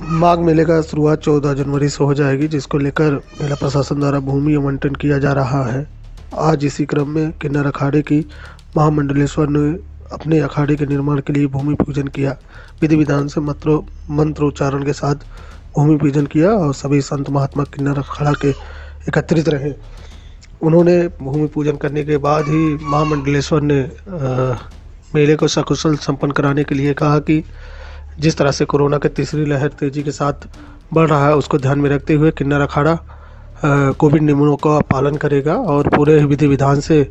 माघ मेले का शुरुआत 14 जनवरी से हो जाएगी जिसको लेकर मेला प्रशासन द्वारा भूमि आवंटन किया जा रहा है आज इसी क्रम में किन्नर अखाड़े की महामंडलेश्वर ने अपने अखाड़े के निर्माण के लिए भूमि पूजन किया विधि विधान से मंत्रो मंत्रोच्चारण के साथ भूमि पूजन किया और सभी संत महात्मा किन्नर अखाड़ा के एकत्रित रहे उन्होंने भूमि पूजन करने के बाद ही महामंडलेश्वर ने आ, मेले को सकुशल संपन्न कराने के लिए कहा कि जिस तरह से कोरोना की तीसरी लहर तेजी के साथ बढ़ रहा है उसको ध्यान में रखते हुए किन्नर अखाड़ा कोविड नियमों का पालन करेगा और पूरे विधि विधान से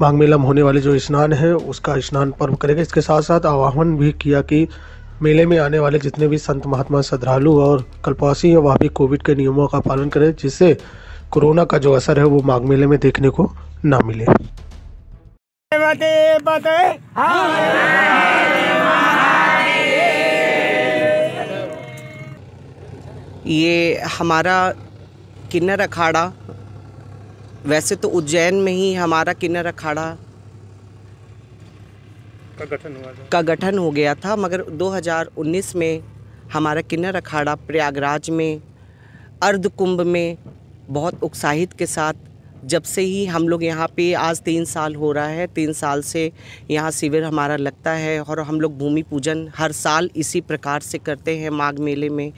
मांग मेला में होने वाले जो स्नान है उसका स्नान पर्व करेगा इसके साथ साथ आह्वान भी किया कि मेले में आने वाले जितने भी संत महात्मा श्रद्धालु और कल्पवासी हैं वह भी कोविड के नियमों का पालन करें जिससे कोरोना का जो असर है वो माघ मेले में देखने को ना मिले बते हाँ। हाँ। ये हमारा किन्नर अखाड़ा वैसे तो उज्जैन में ही हमारा किन्नर अखाड़ा का गठन हुआ का गठन हो गया था मगर 2019 में हमारा किन्नर अखाड़ा प्रयागराज में अर्धकुंभ में बहुत उत्साहित के साथ जब से ही हम लोग यहाँ पे आज तीन साल हो रहा है तीन साल से यहाँ शिविर हमारा लगता है और हम लोग भूमि पूजन हर साल इसी प्रकार से करते हैं माघ मेले में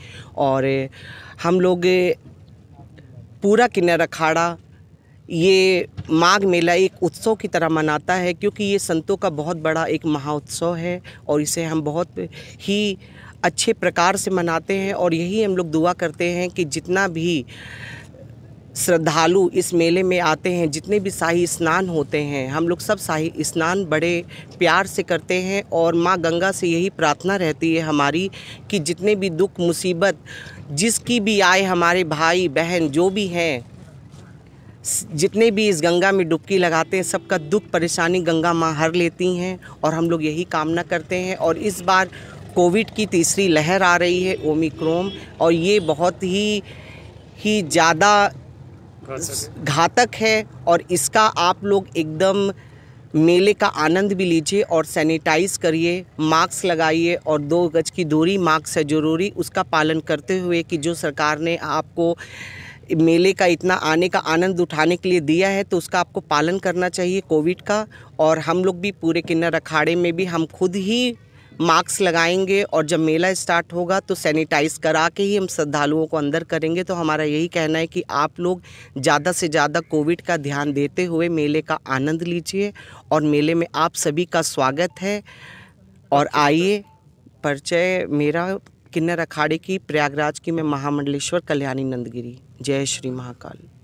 और हम लोग पूरा किन्नर अखाड़ा ये माघ मेला एक उत्सव की तरह मनाता है क्योंकि ये संतों का बहुत बड़ा एक महाउत्सव है और इसे हम बहुत ही अच्छे प्रकार से मनाते हैं और यही हम लोग दुआ करते हैं कि जितना भी श्रद्धालु इस मेले में आते हैं जितने भी शाही स्नान होते हैं हम लोग सब शाही स्नान बड़े प्यार से करते हैं और माँ गंगा से यही प्रार्थना रहती है हमारी कि जितने भी दुख मुसीबत जिसकी भी आए हमारे भाई बहन जो भी हैं जितने भी इस गंगा में डुबकी लगाते हैं सबका दुख परेशानी गंगा माँ हर लेती हैं और हम लोग यही कामना करते हैं और इस बार कोविड की तीसरी लहर आ रही है ओमिक्रोम और ये बहुत ही ही ज़्यादा घातक है और इसका आप लोग एकदम मेले का आनंद भी लीजिए और सैनिटाइज करिए मास्क लगाइए और दो गज की दूरी मास्क है जरूरी उसका पालन करते हुए कि जो सरकार ने आपको मेले का इतना आने का आनंद उठाने के लिए दिया है तो उसका आपको पालन करना चाहिए कोविड का और हम लोग भी पूरे किन्नर अखाड़े में भी हम खुद ही मास्क लगाएंगे और जब मेला स्टार्ट होगा तो सैनिटाइज करा के ही हम श्रद्धालुओं को अंदर करेंगे तो हमारा यही कहना है कि आप लोग ज़्यादा से ज़्यादा कोविड का ध्यान देते हुए मेले का आनंद लीजिए और मेले में आप सभी का स्वागत है और आइए परिचय मेरा किन्नर अखाड़े की प्रयागराज की मैं महामंडलेश्वर कल्याणी नंदगिरी जय श्री महाकाल